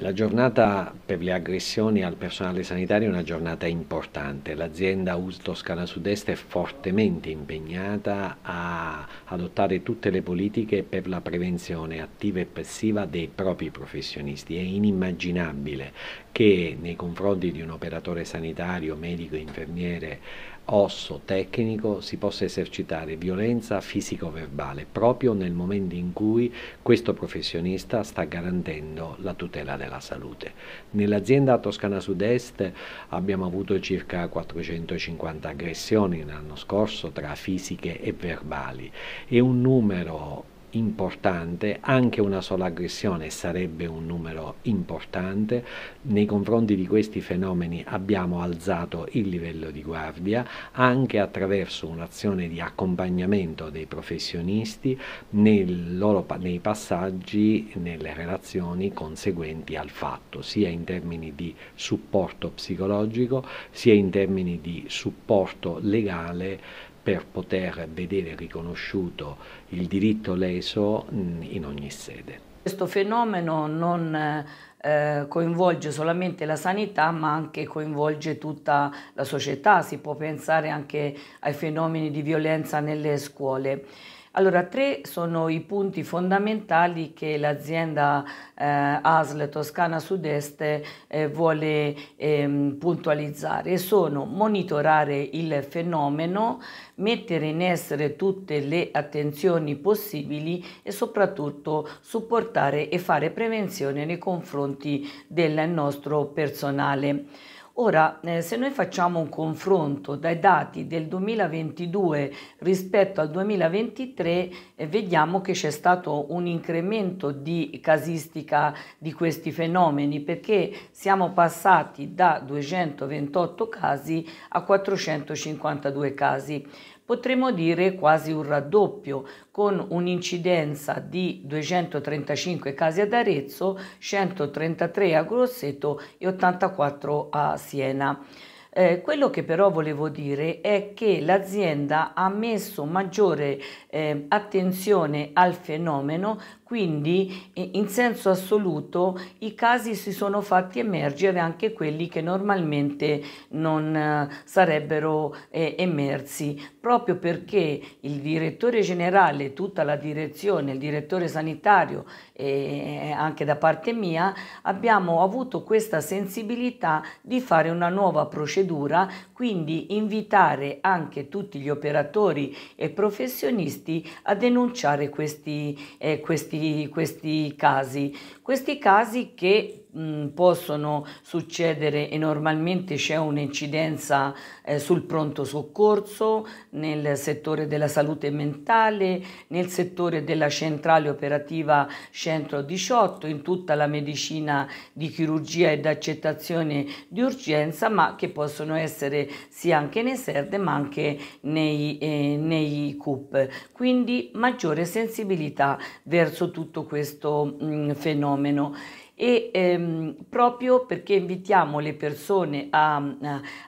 La giornata per le aggressioni al personale sanitario è una giornata importante. L'azienda US Toscana Sud-Est è fortemente impegnata a adottare tutte le politiche per la prevenzione attiva e passiva dei propri professionisti. È inimmaginabile che nei confronti di un operatore sanitario, medico infermiere osso tecnico si possa esercitare violenza fisico-verbale proprio nel momento in cui questo professionista sta garantendo la tutela della salute. Nell'azienda Toscana Sud-Est abbiamo avuto circa 450 aggressioni l'anno scorso tra fisiche e verbali e un numero importante, anche una sola aggressione sarebbe un numero importante, nei confronti di questi fenomeni abbiamo alzato il livello di guardia anche attraverso un'azione di accompagnamento dei professionisti loro, nei passaggi, nelle relazioni conseguenti al fatto, sia in termini di supporto psicologico sia in termini di supporto legale per poter vedere riconosciuto il diritto leso mm, in ogni sede. Questo fenomeno non eh, coinvolge solamente la sanità ma anche coinvolge tutta la società, si può pensare anche ai fenomeni di violenza nelle scuole. Allora, tre sono i punti fondamentali che l'azienda eh, ASL Toscana Sud-Est eh, vuole ehm, puntualizzare. Sono monitorare il fenomeno, mettere in essere tutte le attenzioni possibili e soprattutto supportare e fare prevenzione nei confronti del nostro personale. Ora, eh, se noi facciamo un confronto dai dati del 2022 rispetto al 2023, eh, vediamo che c'è stato un incremento di casistica di questi fenomeni, perché siamo passati da 228 casi a 452 casi potremmo dire quasi un raddoppio, con un'incidenza di 235 casi ad Arezzo, 133 a Grosseto e 84 a Siena. Eh, quello che però volevo dire è che l'azienda ha messo maggiore eh, attenzione al fenomeno, quindi in senso assoluto i casi si sono fatti emergere anche quelli che normalmente non eh, sarebbero eh, emersi, proprio perché il direttore generale, tutta la direzione, il direttore sanitario e eh, anche da parte mia abbiamo avuto questa sensibilità di fare una nuova procedura procedura, quindi invitare anche tutti gli operatori e professionisti a denunciare questi, eh, questi, questi casi, questi casi che mh, mm, possono succedere e normalmente c'è un'incidenza eh, sul pronto soccorso, nel settore della salute mentale, nel settore della centrale operativa centro 18, in tutta la medicina di chirurgia ed accettazione di urgenza, ma che possono essere sia anche nei SERD ma anche nei, eh, nei CUP. Quindi maggiore sensibilità verso tutto questo mh, mm, fenomeno e ehm, proprio perché invitiamo le persone a,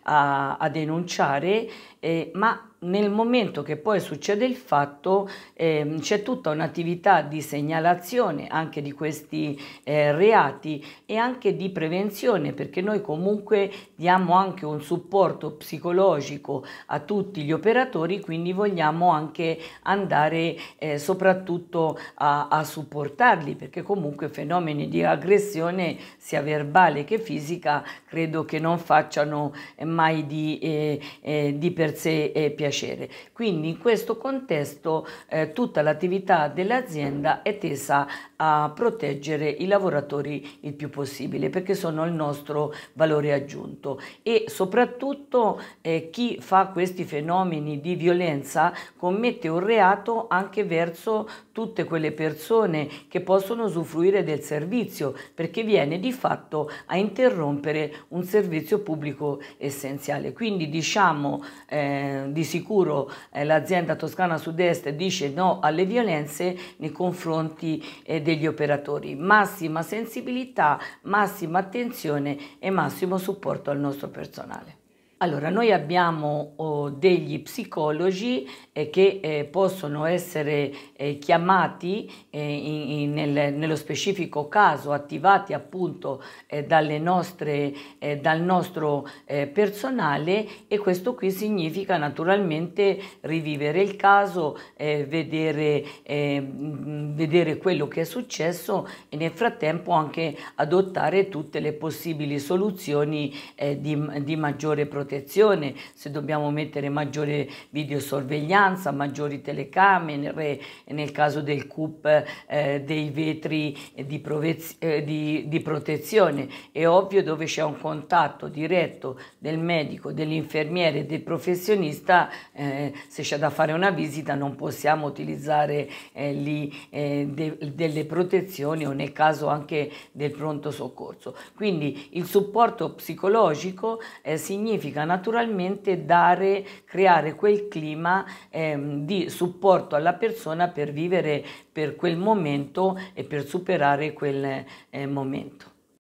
a, a denunciare, eh, ma nel momento che poi succede il fatto eh, c'è tutta un'attività di segnalazione anche di questi eh, reati e anche di prevenzione perché noi comunque diamo anche un supporto psicologico a tutti gli operatori quindi vogliamo anche andare eh, soprattutto a, a supportarli perché comunque fenomeni di aggressione sia verbale che fisica credo che non facciano mai di, eh, eh, di per sé eh, piacere piacere. Quindi in questo contesto eh, tutta l'attività dell'azienda è tesa a proteggere i lavoratori il più possibile perché sono il nostro valore aggiunto e soprattutto eh, chi fa questi fenomeni di violenza commette un reato anche verso tutte quelle persone che possono usufruire del servizio perché viene di fatto a interrompere un servizio pubblico essenziale. Quindi diciamo eh, di sicurezza sicuro eh, l'azienda toscana sud-est dice no alle violenze nei confronti eh, degli operatori. Massima sensibilità, massima attenzione e massimo supporto al nostro personale. Allora, noi abbiamo oh, degli psicologi eh, che eh, possono essere eh, chiamati eh, in, in, nel, nello specifico caso, attivati appunto eh, nostre, eh, dal nostro personale e questo qui significa naturalmente rivivere il caso, vedere, vedere quello che è successo e nel frattempo anche adottare tutte le possibili soluzioni di, di maggiore protezione protezione, se dobbiamo mettere maggiore videosorveglianza, maggiori telecamere, nel caso del CUP eh, dei vetri di, eh, di, di protezione. È ovvio dove c'è un contatto diretto del medico, dell'infermiere, del professionista, eh, se c'è da fare una visita non possiamo utilizzare eh, lì eh, de delle protezioni o nel caso anche del pronto soccorso. Quindi il supporto psicologico eh, significa significa naturalmente dare, creare quel clima ehm, di supporto alla persona per vivere per quel momento e per superare quel eh, momento.